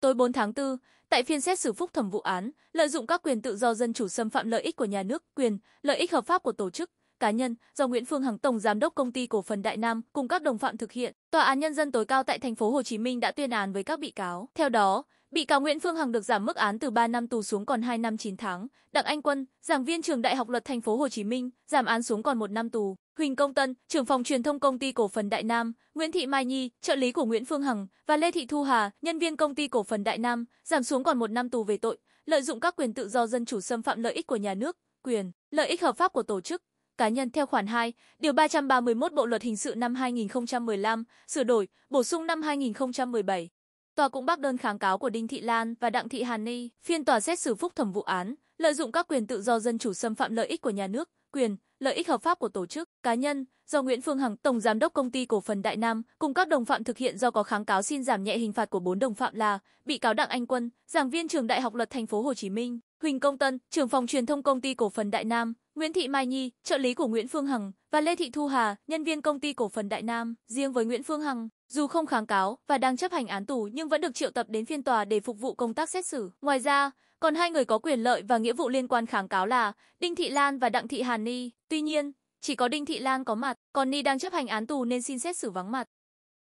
Tối 4 tháng 4, tại phiên xét xử phúc thẩm vụ án, lợi dụng các quyền tự do dân chủ xâm phạm lợi ích của nhà nước, quyền, lợi ích hợp pháp của tổ chức, cá nhân do Nguyễn Phương Hằng tổng giám đốc công ty cổ phần Đại Nam cùng các đồng phạm thực hiện, tòa án nhân dân tối cao tại thành phố Hồ Chí Minh đã tuyên án với các bị cáo. Theo đó, bị cáo Nguyễn Phương Hằng được giảm mức án từ 3 năm tù xuống còn 2 năm 9 tháng, Đặng Anh Quân, giảng viên trường Đại học Luật thành phố Hồ Chí Minh, giảm án xuống còn 1 năm tù. Huỳnh Công Tân, trưởng phòng truyền thông công ty cổ phần Đại Nam, Nguyễn Thị Mai Nhi, trợ lý của Nguyễn Phương Hằng và Lê Thị Thu Hà, nhân viên công ty cổ phần Đại Nam, giảm xuống còn một năm tù về tội lợi dụng các quyền tự do dân chủ xâm phạm lợi ích của nhà nước, quyền, lợi ích hợp pháp của tổ chức, cá nhân theo khoản 2, điều 331 Bộ luật hình sự năm 2015, sửa đổi, bổ sung năm 2017. Tòa cũng bác đơn kháng cáo của Đinh Thị Lan và Đặng Thị Hàn Ni, phiên tòa xét xử phúc thẩm vụ án lợi dụng các quyền tự do dân chủ xâm phạm lợi ích của nhà nước, quyền, lợi ích hợp pháp của tổ chức, cá nhân do Nguyễn Phương Hằng, tổng giám đốc công ty cổ phần Đại Nam cùng các đồng phạm thực hiện do có kháng cáo xin giảm nhẹ hình phạt của bốn đồng phạm là bị cáo Đặng Anh Quân, giảng viên trường Đại học Luật Thành phố Hồ Chí Minh, Huỳnh Công Tân, trưởng phòng truyền thông công ty cổ phần Đại Nam, Nguyễn Thị Mai Nhi, trợ lý của Nguyễn Phương Hằng và Lê Thị Thu Hà, nhân viên công ty cổ phần Đại Nam, riêng với Nguyễn Phương Hằng, dù không kháng cáo và đang chấp hành án tù nhưng vẫn được triệu tập đến phiên tòa để phục vụ công tác xét xử. Ngoài ra, còn hai người có quyền lợi và nghĩa vụ liên quan kháng cáo là Đinh Thị Lan và Đặng Thị Hàn Ni. Tuy nhiên, chỉ có Đinh Thị Lan có mặt, còn Ni đang chấp hành án tù nên xin xét xử vắng mặt.